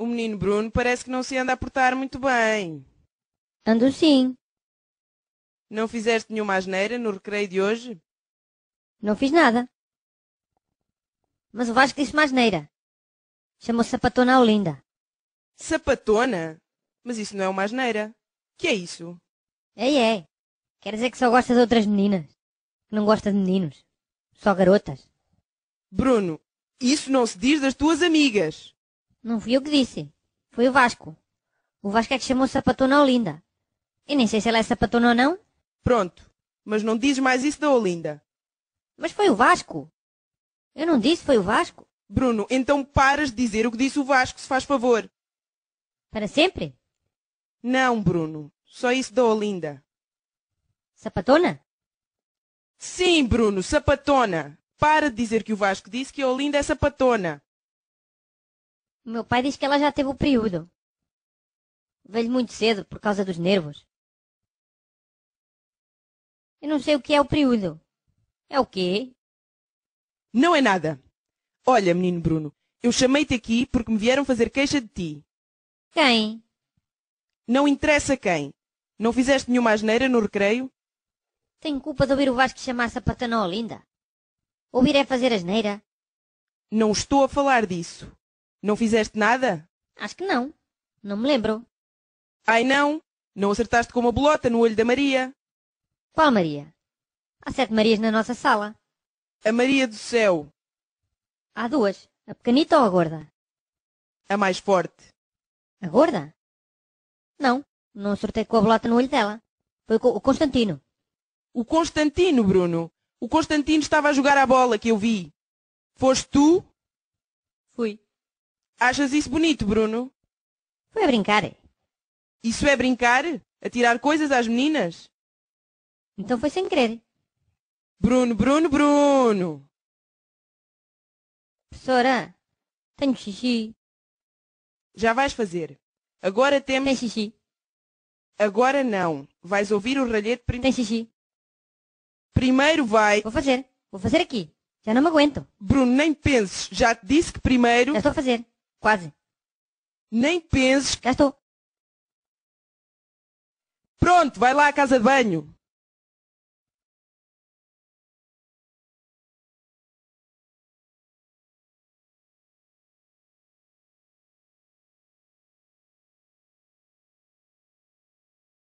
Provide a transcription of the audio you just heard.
O menino Bruno parece que não se anda a portar muito bem. Ando sim. Não fizeste nenhuma asneira no recreio de hoje? Não fiz nada. Mas o Vasco disse uma asneira. Chamou sapatona Olinda. Sapatona? Mas isso não é uma asneira. Que é isso? É, é. Quer dizer que só gosta de outras meninas. que Não gosta de meninos. Só garotas. Bruno, isso não se diz das tuas amigas. Não fui eu que disse. Foi o Vasco. O Vasco é que chamou sapatona Olinda. E nem sei se ela é sapatona ou não. Pronto. Mas não diz mais isso da Olinda. Mas foi o Vasco. Eu não disse, foi o Vasco. Bruno, então paras de dizer o que disse o Vasco, se faz favor. Para sempre? Não, Bruno. Só isso da Olinda. Sapatona? Sim, Bruno, sapatona. Para de dizer que o Vasco disse que a Olinda é sapatona. Meu pai diz que ela já teve o período. Veio muito cedo, por causa dos nervos. Eu não sei o que é o período. É o quê? Não é nada. Olha, menino Bruno, eu chamei-te aqui porque me vieram fazer queixa de ti. Quem? Não interessa quem. Não fizeste nenhuma asneira no recreio? Tenho culpa de ouvir o Vasco chamar-se a Patana Olinda? Ouvir é fazer asneira? Não estou a falar disso. Não fizeste nada? Acho que não. Não me lembro. Ai não! Não acertaste com uma bolota no olho da Maria. Qual Maria? Há sete Marias na nossa sala. A Maria do Céu. Há duas. A pequenita ou a gorda? A mais forte. A gorda? Não. Não acertei com a bolota no olho dela. Foi o Constantino. O Constantino, Bruno. O Constantino estava a jogar a bola que eu vi. Foste tu? Fui. Achas isso bonito, Bruno? Foi a brincar. É. Isso é brincar? Atirar coisas às meninas? Então foi sem querer. Bruno, Bruno, Bruno! Professora, tenho xixi. Já vais fazer. Agora temos. Tem xixi. Agora não. Vais ouvir o ralhete primeiro. Tem xixi. Primeiro vai. Vou fazer. Vou fazer aqui. Já não me aguento. Bruno, nem penses. Já te disse que primeiro. Já estou a fazer. Quase. Nem penses. Já estou. Pronto, vai lá à casa de banho.